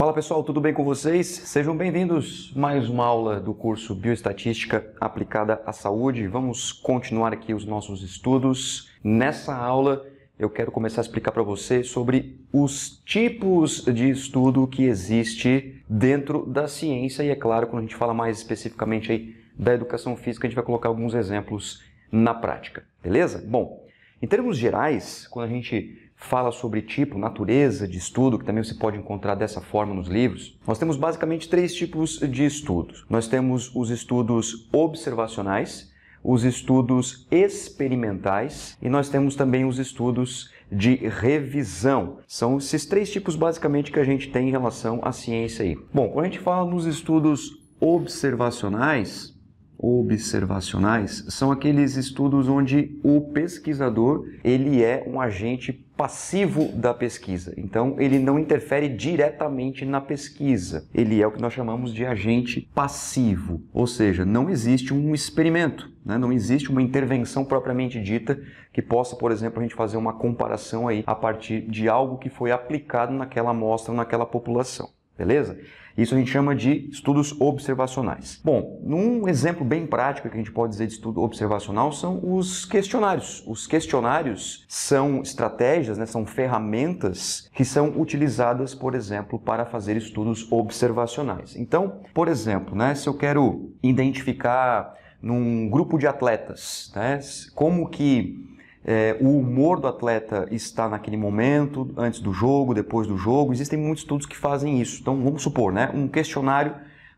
Fala pessoal, tudo bem com vocês? Sejam bem-vindos mais uma aula do curso Bioestatística aplicada à saúde. Vamos continuar aqui os nossos estudos. Nessa aula eu quero começar a explicar para você sobre os tipos de estudo que existe dentro da ciência e é claro, quando a gente fala mais especificamente aí da educação física, a gente vai colocar alguns exemplos na prática, beleza? Bom, em termos gerais, quando a gente fala sobre tipo, natureza de estudo, que também você pode encontrar dessa forma nos livros. Nós temos basicamente três tipos de estudos. Nós temos os estudos observacionais, os estudos experimentais e nós temos também os estudos de revisão. São esses três tipos basicamente que a gente tem em relação à ciência aí. Bom, quando a gente fala nos estudos observacionais, observacionais são aqueles estudos onde o pesquisador ele é um agente passivo da pesquisa. Então, ele não interfere diretamente na pesquisa. Ele é o que nós chamamos de agente passivo, ou seja, não existe um experimento, né? não existe uma intervenção propriamente dita que possa, por exemplo, a gente fazer uma comparação aí a partir de algo que foi aplicado naquela amostra, naquela população. Beleza? Isso a gente chama de estudos observacionais. Bom, um exemplo bem prático que a gente pode dizer de estudo observacional são os questionários. Os questionários são estratégias, né, são ferramentas que são utilizadas, por exemplo, para fazer estudos observacionais. Então, por exemplo, né, se eu quero identificar num grupo de atletas, né, como que é, o humor do atleta está naquele momento, antes do jogo, depois do jogo. Existem muitos estudos que fazem isso. Então, vamos supor, né, um questionário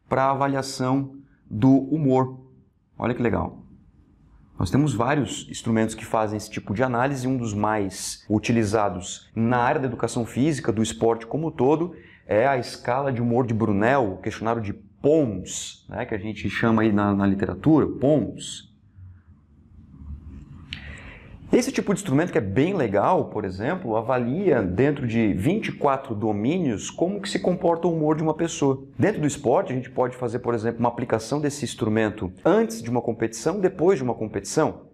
para avaliação do humor. Olha que legal. Nós temos vários instrumentos que fazem esse tipo de análise. Um dos mais utilizados na área da educação física, do esporte como um todo, é a escala de humor de Brunel, o questionário de POMS, né, que a gente chama aí na, na literatura, POMS. Esse tipo de instrumento que é bem legal, por exemplo, avalia dentro de 24 domínios como que se comporta o humor de uma pessoa. Dentro do esporte, a gente pode fazer, por exemplo, uma aplicação desse instrumento antes de uma competição, depois de uma competição,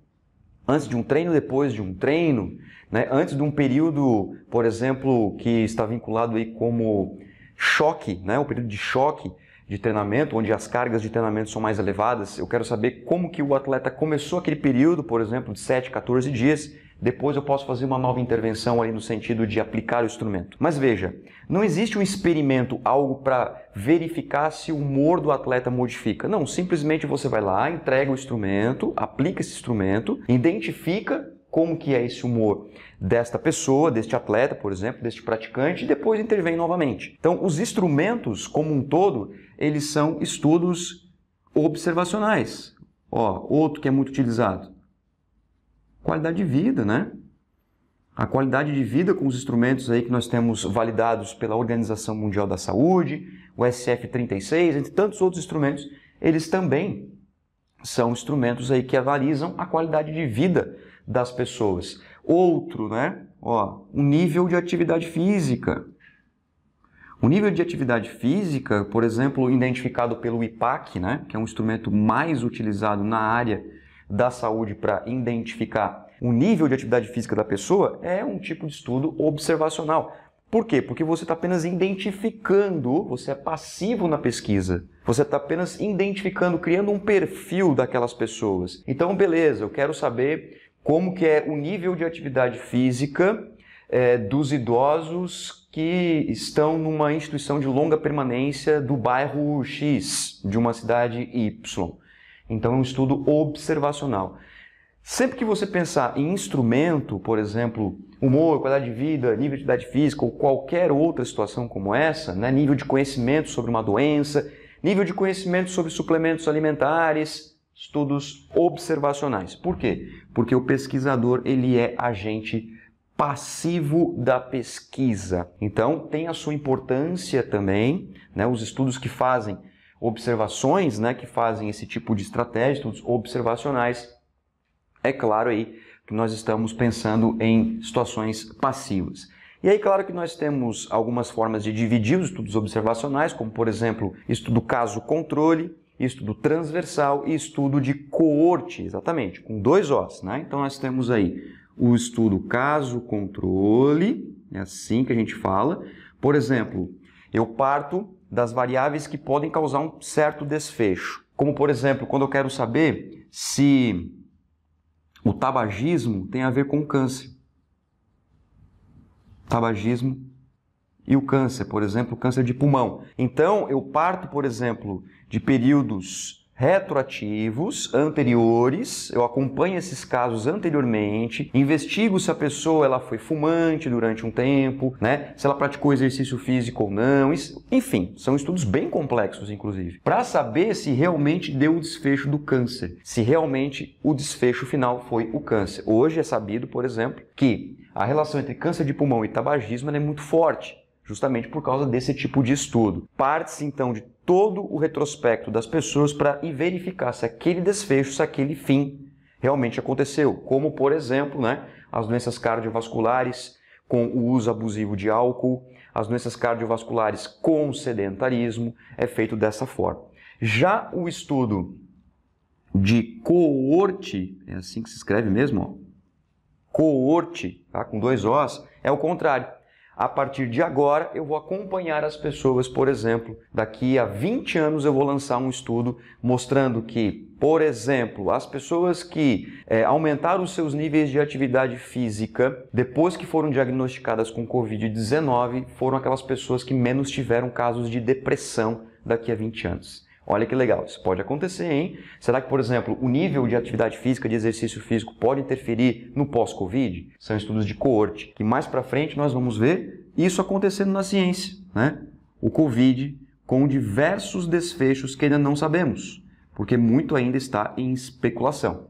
antes de um treino, depois de um treino, né? antes de um período, por exemplo, que está vinculado aí como choque, né? o período de choque, de treinamento, onde as cargas de treinamento são mais elevadas, eu quero saber como que o atleta começou aquele período, por exemplo, de 7, 14 dias, depois eu posso fazer uma nova intervenção ali no sentido de aplicar o instrumento. Mas veja, não existe um experimento, algo para verificar se o humor do atleta modifica. Não, simplesmente você vai lá, entrega o instrumento, aplica esse instrumento, identifica como que é esse humor desta pessoa, deste atleta, por exemplo, deste praticante, e depois intervém novamente. Então, os instrumentos como um todo, eles são estudos observacionais. Ó, outro que é muito utilizado. Qualidade de vida, né? A qualidade de vida com os instrumentos aí que nós temos validados pela Organização Mundial da Saúde, o SF36, entre tantos outros instrumentos, eles também são instrumentos aí que avalizam a qualidade de vida das pessoas. Outro, né? Ó, o nível de atividade física, o nível de atividade física, por exemplo, identificado pelo IPAC, né, que é um instrumento mais utilizado na área da saúde para identificar o nível de atividade física da pessoa, é um tipo de estudo observacional. Por quê? Porque você está apenas identificando, você é passivo na pesquisa. Você está apenas identificando, criando um perfil daquelas pessoas. Então, beleza, eu quero saber como que é o nível de atividade física é, dos idosos que estão numa instituição de longa permanência do bairro X, de uma cidade Y. Então é um estudo observacional. Sempre que você pensar em instrumento, por exemplo, humor, qualidade de vida, nível de atividade física ou qualquer outra situação como essa, né? nível de conhecimento sobre uma doença, nível de conhecimento sobre suplementos alimentares, estudos observacionais. Por quê? Porque o pesquisador ele é agente passivo da pesquisa. Então, tem a sua importância também, né, os estudos que fazem observações, né, que fazem esse tipo de estratégia, estudos observacionais. É claro aí que nós estamos pensando em situações passivas. E aí, claro que nós temos algumas formas de dividir os estudos observacionais, como por exemplo, estudo caso-controle, estudo transversal e estudo de coorte, exatamente, com dois Os, né? Então nós temos aí o estudo caso-controle, é assim que a gente fala. Por exemplo, eu parto das variáveis que podem causar um certo desfecho. Como, por exemplo, quando eu quero saber se o tabagismo tem a ver com o câncer. Tabagismo e o câncer, por exemplo, câncer de pulmão. Então, eu parto, por exemplo, de períodos retroativos anteriores, eu acompanho esses casos anteriormente, investigo se a pessoa ela foi fumante durante um tempo, né? Se ela praticou exercício físico ou não, enfim, são estudos bem complexos inclusive, para saber se realmente deu o desfecho do câncer, se realmente o desfecho final foi o câncer. Hoje é sabido, por exemplo, que a relação entre câncer de pulmão e tabagismo é muito forte, justamente por causa desse tipo de estudo. Parte-se então de todo o retrospecto das pessoas para verificar se aquele desfecho, se aquele fim realmente aconteceu. Como, por exemplo, né, as doenças cardiovasculares com o uso abusivo de álcool, as doenças cardiovasculares com sedentarismo, é feito dessa forma. Já o estudo de coorte, é assim que se escreve mesmo, ó, coorte, tá, com dois Os, é o contrário a partir de agora eu vou acompanhar as pessoas, por exemplo, daqui a 20 anos eu vou lançar um estudo mostrando que, por exemplo, as pessoas que é, aumentaram os seus níveis de atividade física depois que foram diagnosticadas com Covid-19 foram aquelas pessoas que menos tiveram casos de depressão daqui a 20 anos. Olha que legal, isso pode acontecer, hein? Será que, por exemplo, o nível de atividade física, de exercício físico, pode interferir no pós-Covid? São estudos de coorte, que mais para frente nós vamos ver isso acontecendo na ciência, né? O Covid com diversos desfechos que ainda não sabemos, porque muito ainda está em especulação.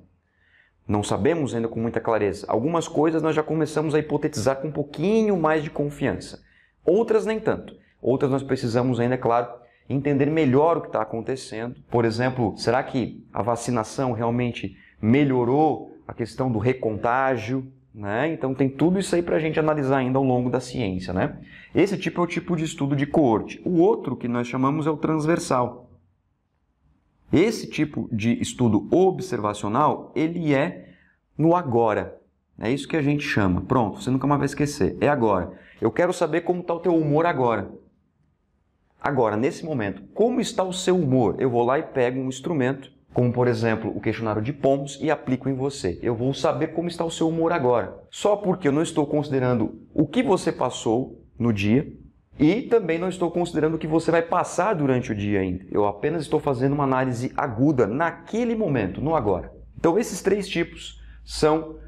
Não sabemos ainda com muita clareza. Algumas coisas nós já começamos a hipotetizar com um pouquinho mais de confiança. Outras nem tanto. Outras nós precisamos ainda, é claro, entender melhor o que está acontecendo. Por exemplo, será que a vacinação realmente melhorou a questão do recontágio? Né? Então tem tudo isso aí para a gente analisar ainda ao longo da ciência. Né? Esse tipo é o tipo de estudo de coorte. O outro que nós chamamos é o transversal. Esse tipo de estudo observacional, ele é no agora. É isso que a gente chama. Pronto, você nunca mais vai esquecer. É agora. Eu quero saber como está o teu humor agora. Agora, nesse momento, como está o seu humor? Eu vou lá e pego um instrumento, como por exemplo o questionário de pomos, e aplico em você. Eu vou saber como está o seu humor agora. Só porque eu não estou considerando o que você passou no dia e também não estou considerando o que você vai passar durante o dia ainda. Eu apenas estou fazendo uma análise aguda naquele momento, no agora. Então, esses três tipos são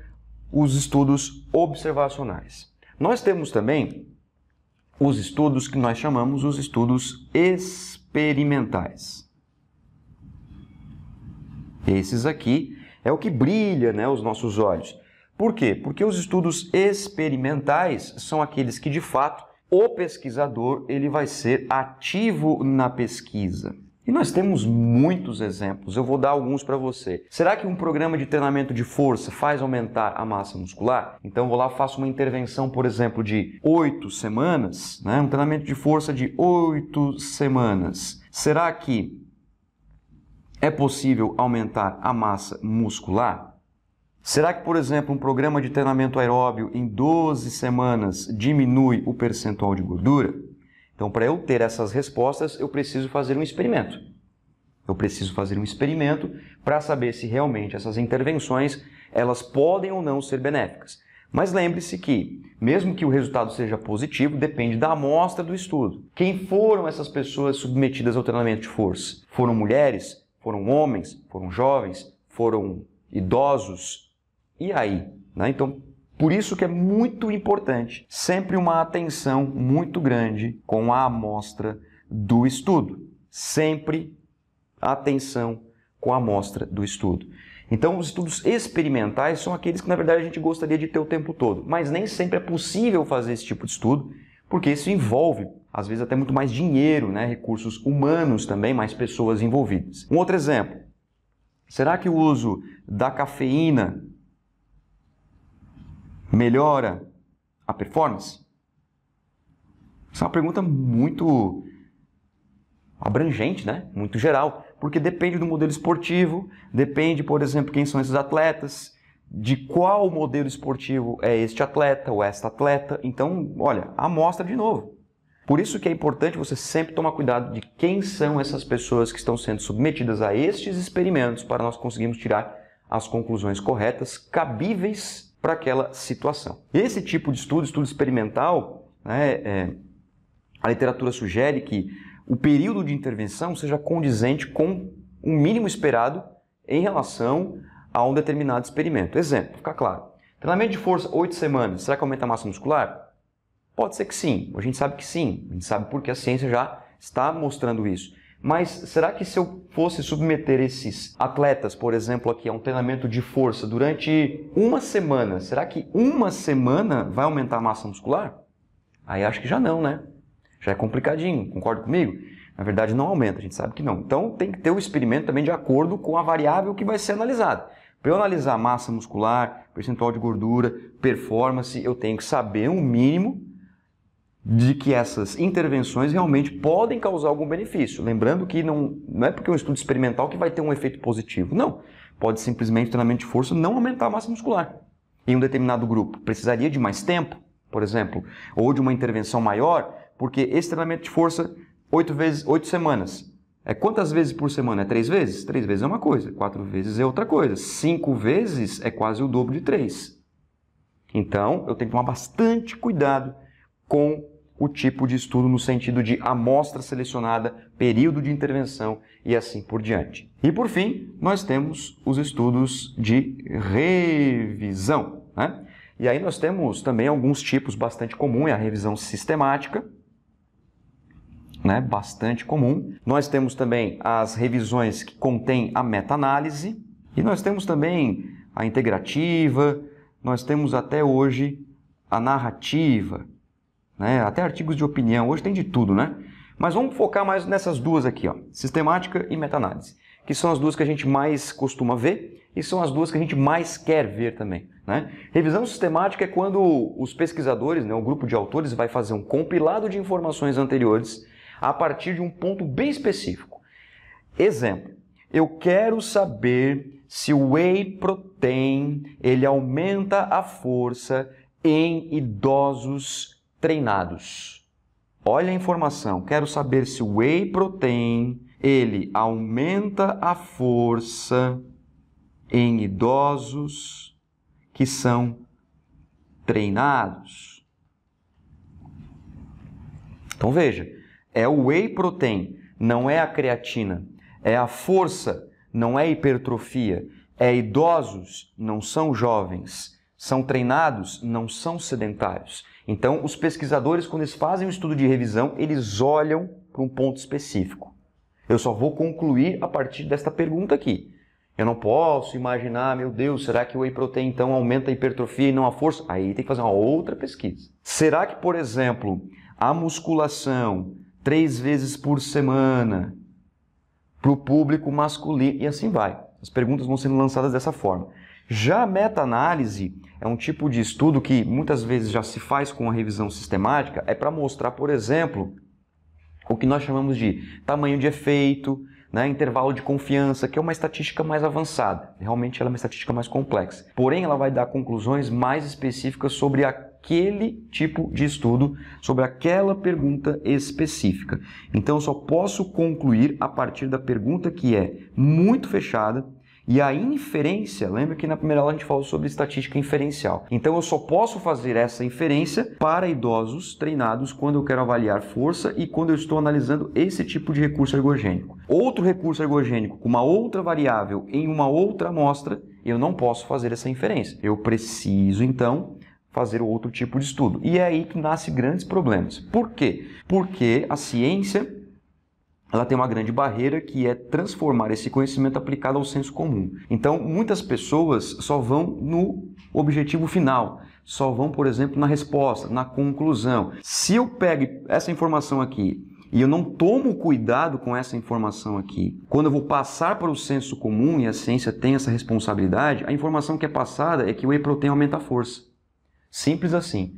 os estudos observacionais. Nós temos também os estudos que nós chamamos os estudos experimentais. Esses aqui é o que brilha né, os nossos olhos. Por quê? Porque os estudos experimentais são aqueles que, de fato, o pesquisador ele vai ser ativo na pesquisa. E nós temos muitos exemplos, eu vou dar alguns para você. Será que um programa de treinamento de força faz aumentar a massa muscular? Então vou lá, faço uma intervenção, por exemplo, de oito semanas, né? um treinamento de força de oito semanas. Será que é possível aumentar a massa muscular? Será que, por exemplo, um programa de treinamento aeróbio em 12 semanas diminui o percentual de gordura? Então, para eu ter essas respostas, eu preciso fazer um experimento. Eu preciso fazer um experimento para saber se realmente essas intervenções elas podem ou não ser benéficas. Mas lembre-se que, mesmo que o resultado seja positivo, depende da amostra do estudo. Quem foram essas pessoas submetidas ao treinamento de força? Foram mulheres? Foram homens? Foram jovens? Foram idosos? E aí? Né? Então, por isso que é muito importante sempre uma atenção muito grande com a amostra do estudo. Sempre atenção com a amostra do estudo. Então, os estudos experimentais são aqueles que, na verdade, a gente gostaria de ter o tempo todo, mas nem sempre é possível fazer esse tipo de estudo, porque isso envolve, às vezes, até muito mais dinheiro, né? recursos humanos também, mais pessoas envolvidas. Um outro exemplo: será que o uso da cafeína melhora a performance? Essa é uma pergunta muito abrangente, né? muito geral, porque depende do modelo esportivo, depende, por exemplo, quem são esses atletas, de qual modelo esportivo é este atleta ou esta atleta. Então, olha, amostra de novo. Por isso que é importante você sempre tomar cuidado de quem são essas pessoas que estão sendo submetidas a estes experimentos para nós conseguirmos tirar as conclusões corretas, cabíveis para aquela situação. Esse tipo de estudo, estudo experimental, né, é, a literatura sugere que o período de intervenção seja condizente com o mínimo esperado em relação a um determinado experimento. Exemplo, ficar claro. Treinamento de força 8 semanas, será que aumenta a massa muscular? Pode ser que sim, a gente sabe que sim, a gente sabe porque a ciência já está mostrando isso. Mas será que se eu fosse submeter esses atletas, por exemplo, aqui a um treinamento de força durante uma semana, será que uma semana vai aumentar a massa muscular? Aí acho que já não, né? Já é complicadinho, concorda comigo? Na verdade, não aumenta, a gente sabe que não. Então tem que ter o experimento também de acordo com a variável que vai ser analisada. Para eu analisar massa muscular, percentual de gordura, performance, eu tenho que saber um mínimo de que essas intervenções realmente podem causar algum benefício. Lembrando que não, não é porque é um estudo experimental que vai ter um efeito positivo. Não. Pode simplesmente o treinamento de força não aumentar a massa muscular em um determinado grupo. Precisaria de mais tempo, por exemplo, ou de uma intervenção maior, porque esse treinamento de força, oito vezes, oito semanas. É quantas vezes por semana? É três vezes? Três vezes é uma coisa, quatro vezes é outra coisa, cinco vezes é quase o dobro de três. Então, eu tenho que tomar bastante cuidado com o tipo de estudo no sentido de amostra selecionada, período de intervenção e assim por diante. E por fim, nós temos os estudos de revisão. Né? E aí nós temos também alguns tipos bastante comuns, é a revisão sistemática, né? bastante comum. Nós temos também as revisões que contêm a meta-análise e nós temos também a integrativa, nós temos até hoje a narrativa, né? até artigos de opinião, hoje tem de tudo, né? Mas vamos focar mais nessas duas aqui, ó, sistemática e meta-análise, que são as duas que a gente mais costuma ver e são as duas que a gente mais quer ver também. Né? Revisão sistemática é quando os pesquisadores, né, o grupo de autores, vai fazer um compilado de informações anteriores a partir de um ponto bem específico. Exemplo, eu quero saber se o whey protein ele aumenta a força em idosos treinados. Olha a informação, quero saber se o whey protein, ele aumenta a força em idosos que são treinados. Então veja, é o whey protein, não é a creatina, é a força, não é hipertrofia, é idosos, não são jovens, são treinados, não são sedentários. Então, os pesquisadores, quando eles fazem um estudo de revisão, eles olham para um ponto específico. Eu só vou concluir a partir desta pergunta aqui. Eu não posso imaginar, meu Deus, será que o whey protein então aumenta a hipertrofia e não a força? Aí tem que fazer uma outra pesquisa. Será que, por exemplo, a musculação três vezes por semana para o público masculino e assim vai? As perguntas vão sendo lançadas dessa forma. Já a meta-análise é um tipo de estudo que muitas vezes já se faz com a revisão sistemática, é para mostrar, por exemplo, o que nós chamamos de tamanho de efeito, né, intervalo de confiança, que é uma estatística mais avançada. Realmente ela é uma estatística mais complexa. Porém, ela vai dar conclusões mais específicas sobre aquele tipo de estudo, sobre aquela pergunta específica. Então, eu só posso concluir a partir da pergunta que é muito fechada e a inferência, lembra que na primeira aula a gente falou sobre estatística inferencial. Então eu só posso fazer essa inferência para idosos treinados quando eu quero avaliar força e quando eu estou analisando esse tipo de recurso ergogênico. Outro recurso ergogênico com uma outra variável em uma outra amostra, eu não posso fazer essa inferência. Eu preciso então fazer outro tipo de estudo. E é aí que nasce grandes problemas. Por quê? Porque a ciência ela tem uma grande barreira que é transformar esse conhecimento aplicado ao senso comum. Então, muitas pessoas só vão no objetivo final, só vão, por exemplo, na resposta, na conclusão. Se eu pego essa informação aqui e eu não tomo cuidado com essa informação aqui, quando eu vou passar para o senso comum e a ciência tem essa responsabilidade, a informação que é passada é que o whey protein aumenta a força. Simples assim.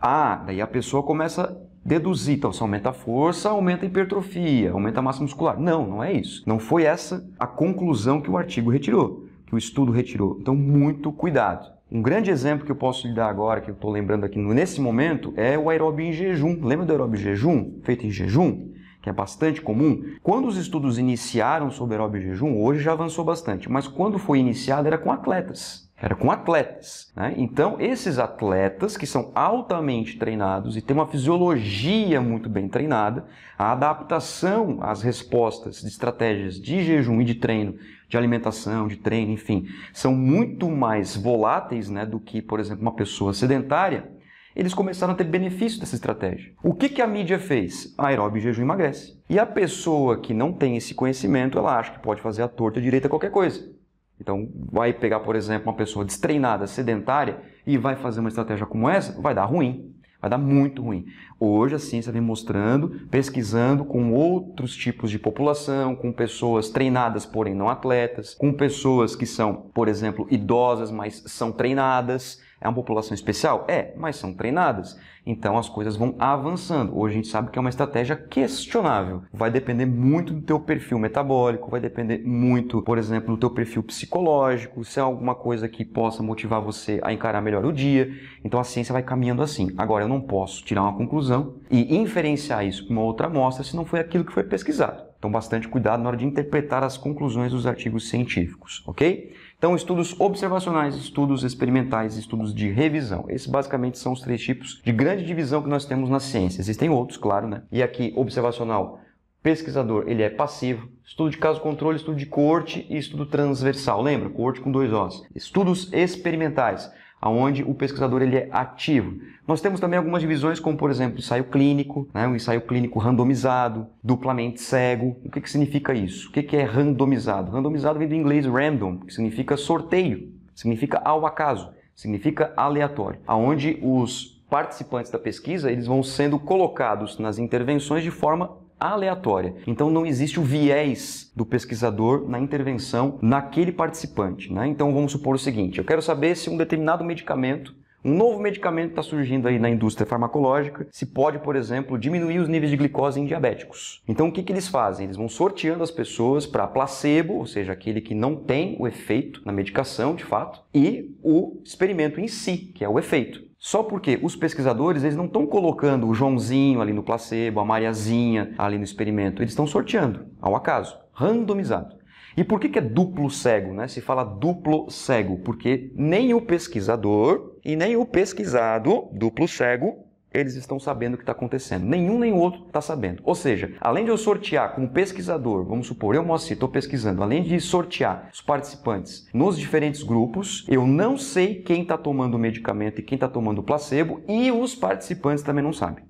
Ah, daí a pessoa começa deduzir, então, se aumenta a força, aumenta a hipertrofia, aumenta a massa muscular. Não, não é isso. Não foi essa a conclusão que o artigo retirou, que o estudo retirou. Então, muito cuidado. Um grande exemplo que eu posso lhe dar agora, que eu estou lembrando aqui nesse momento, é o aeróbio em jejum. Lembra do aeróbio em jejum, feito em jejum? Que é bastante comum. Quando os estudos iniciaram sobre aeróbio em jejum, hoje já avançou bastante, mas quando foi iniciado era com atletas era com atletas. Né? Então, esses atletas que são altamente treinados e têm uma fisiologia muito bem treinada, a adaptação às respostas de estratégias de jejum e de treino, de alimentação, de treino, enfim, são muito mais voláteis né, do que, por exemplo, uma pessoa sedentária. Eles começaram a ter benefício dessa estratégia. O que, que a mídia fez? Aeróbio e jejum emagrece. E a pessoa que não tem esse conhecimento, ela acha que pode fazer a torta direita qualquer coisa. Então, vai pegar, por exemplo, uma pessoa destreinada, sedentária, e vai fazer uma estratégia como essa, vai dar ruim. Vai dar muito ruim. Hoje a ciência vem mostrando, pesquisando com outros tipos de população, com pessoas treinadas, porém não atletas, com pessoas que são, por exemplo, idosas, mas são treinadas, é uma população especial? É, mas são treinadas. Então as coisas vão avançando. Hoje a gente sabe que é uma estratégia questionável. Vai depender muito do teu perfil metabólico, vai depender muito, por exemplo, do teu perfil psicológico, se é alguma coisa que possa motivar você a encarar melhor o dia. Então a ciência vai caminhando assim. Agora eu não posso tirar uma conclusão e inferenciar isso com uma outra amostra se não foi aquilo que foi pesquisado. Então bastante cuidado na hora de interpretar as conclusões dos artigos científicos, ok? Então, estudos observacionais, estudos experimentais, estudos de revisão. Esses basicamente são os três tipos de grande divisão que nós temos na ciência. Existem outros, claro, né? E aqui, observacional, pesquisador, ele é passivo. Estudo de caso controle, estudo de coorte e estudo transversal. Lembra? Coorte com dois Os. Estudos experimentais aonde o pesquisador ele é ativo. Nós temos também algumas divisões, como por exemplo, ensaio clínico, né? um ensaio clínico randomizado, duplamente cego. O que, que significa isso? O que, que é randomizado? Randomizado vem do inglês random, que significa sorteio, significa ao acaso, significa aleatório, aonde os participantes da pesquisa eles vão sendo colocados nas intervenções de forma aleatória. Então não existe o viés do pesquisador na intervenção naquele participante. Né? Então vamos supor o seguinte: eu quero saber se um determinado medicamento um novo medicamento está surgindo aí na indústria farmacológica, se pode, por exemplo, diminuir os níveis de glicose em diabéticos. Então, o que, que eles fazem? Eles vão sorteando as pessoas para placebo, ou seja, aquele que não tem o efeito na medicação, de fato, e o experimento em si, que é o efeito. Só porque os pesquisadores eles não estão colocando o Joãozinho ali no placebo, a Mariazinha ali no experimento, eles estão sorteando ao acaso, randomizado. E por que, que é duplo cego? Né? Se fala duplo cego, porque nem o pesquisador e nem o pesquisado, duplo cego, eles estão sabendo o que está acontecendo. Nenhum nem o outro está sabendo. Ou seja, além de eu sortear como pesquisador, vamos supor, eu, mostro, estou pesquisando, além de sortear os participantes nos diferentes grupos, eu não sei quem está tomando o medicamento e quem está tomando o placebo e os participantes também não sabem.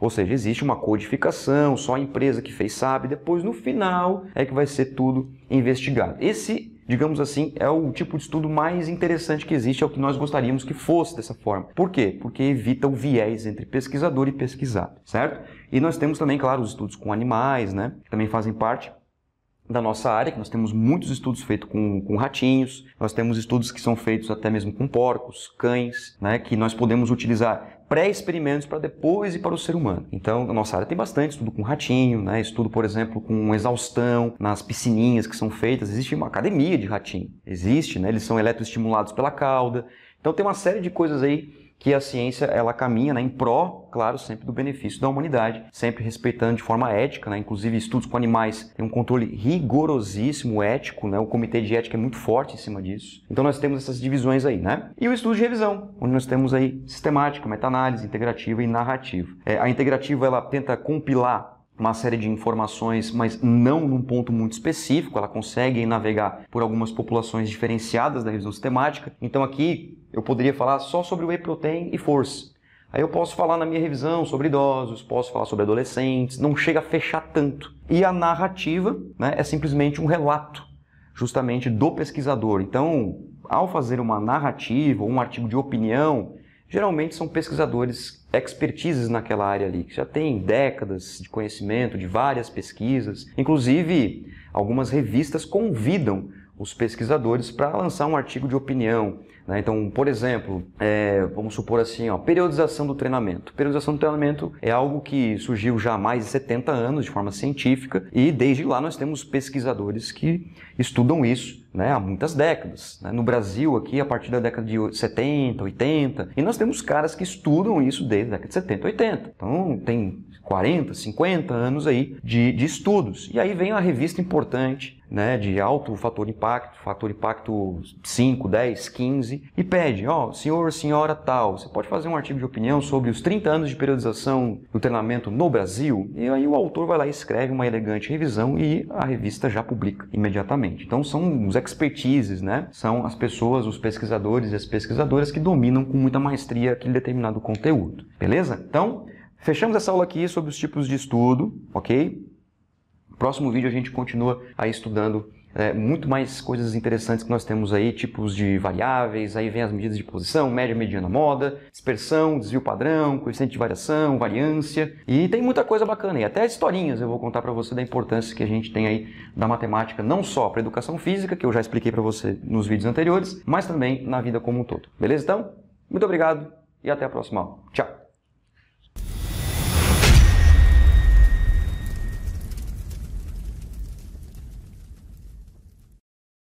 Ou seja, existe uma codificação, só a empresa que fez sabe, depois no final é que vai ser tudo investigado. Esse digamos assim, é o tipo de estudo mais interessante que existe, é o que nós gostaríamos que fosse dessa forma. Por quê? Porque evita o viés entre pesquisador e pesquisado, certo? E nós temos também, claro, os estudos com animais, né? Que também fazem parte da nossa área, que nós temos muitos estudos feitos com, com, ratinhos, nós temos estudos que são feitos até mesmo com porcos, cães, né, que nós podemos utilizar pré-experimentos para depois e para o ser humano. Então, a nossa área tem bastante estudo com ratinho, né? estudo, por exemplo, com exaustão, nas piscininhas que são feitas. Existe uma academia de ratinho, existe, né? eles são eletroestimulados pela cauda. Então, tem uma série de coisas aí que a ciência ela caminha né, em pró, claro, sempre do benefício da humanidade, sempre respeitando de forma ética, né, inclusive estudos com animais tem um controle rigorosíssimo ético, né, o comitê de ética é muito forte em cima disso. Então nós temos essas divisões aí, né? E o estudo de revisão, onde nós temos aí sistemática, meta-análise, integrativa e narrativa. É, a integrativa ela tenta compilar uma série de informações, mas não num ponto muito específico. Ela consegue navegar por algumas populações diferenciadas da revisão sistemática. Então aqui eu poderia falar só sobre whey protein e força. Aí eu posso falar na minha revisão sobre idosos, posso falar sobre adolescentes, não chega a fechar tanto. E a narrativa né, é simplesmente um relato, justamente do pesquisador. Então, ao fazer uma narrativa ou um artigo de opinião, geralmente são pesquisadores expertises naquela área ali, que já tem décadas de conhecimento, de várias pesquisas. Inclusive, algumas revistas convidam os pesquisadores para lançar um artigo de opinião né? Então, por exemplo, é, vamos supor assim, ó, periodização do treinamento. Periodização do treinamento é algo que surgiu já há mais de 70 anos de forma científica e desde lá nós temos pesquisadores que estudam isso né, há muitas décadas. Né? No Brasil, aqui, a partir da década de 70, 80, e nós temos caras que estudam isso desde a década de 70, 80. Então, tem 40, 50 anos aí de, de estudos. E aí vem uma revista importante, né, de alto fator impacto, fator impacto 5, 10, 15, e pede, ó, oh, senhor, senhora tal, você pode fazer um artigo de opinião sobre os 30 anos de periodização do treinamento no Brasil? E aí o autor vai lá e escreve uma elegante revisão e a revista já publica imediatamente. Então são os expertises, né? São as pessoas, os pesquisadores e as pesquisadoras que dominam com muita maestria aquele determinado conteúdo, beleza? Então, fechamos essa aula aqui sobre os tipos de estudo, ok? Próximo vídeo a gente continua aí estudando é, muito mais coisas interessantes que nós temos aí, tipos de variáveis, aí vem as medidas de posição, média, mediana, moda, dispersão, desvio padrão, coeficiente de variação, variância, e tem muita coisa bacana aí, até historinhas eu vou contar para você da importância que a gente tem aí da matemática, não só para educação física, que eu já expliquei para você nos vídeos anteriores, mas também na vida como um todo. Beleza então? Muito obrigado e até a próxima aula. Tchau!